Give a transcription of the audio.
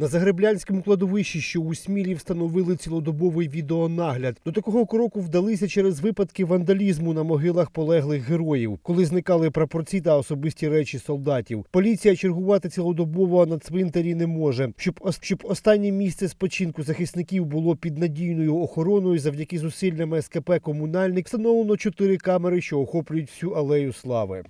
На загреблянському кладовищі, що у Смілі встановили цілодобовий відеонагляд. До такого кроку вдалися через випадки вандалізму на могилах полеглих героїв, коли зникали прапорці та особисті речі солдатів. Поліція чергувати цілодобово на цвинтарі не може, щоб щоб останнє місце спочинку захисників було під надійною охороною. Завдяки зусиллям СКП комунальник встановлено чотири камери, що охоплюють всю алею слави.